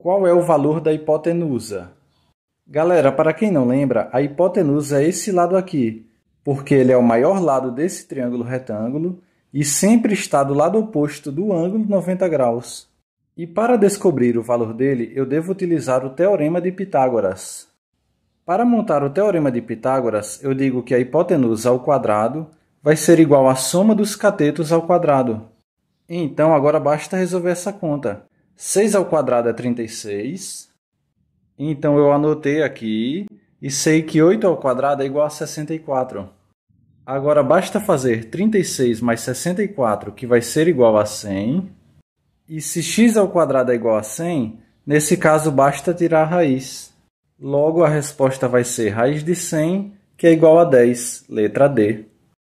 Qual é o valor da hipotenusa? Galera, para quem não lembra, a hipotenusa é esse lado aqui, porque ele é o maior lado desse triângulo retângulo e sempre está do lado oposto do ângulo 90 graus. E para descobrir o valor dele, eu devo utilizar o teorema de Pitágoras. Para montar o teorema de Pitágoras, eu digo que a hipotenusa ao quadrado vai ser igual à soma dos catetos ao quadrado. Então agora basta resolver essa conta. 6 ao quadrado é 36. Então eu anotei aqui e sei que 8 ao quadrado é igual a 64. Agora basta fazer 36 mais 64, que vai ser igual a 100. E se x ao quadrado é igual a 100, nesse caso basta tirar a raiz. Logo a resposta vai ser raiz de 100, que é igual a 10, letra D.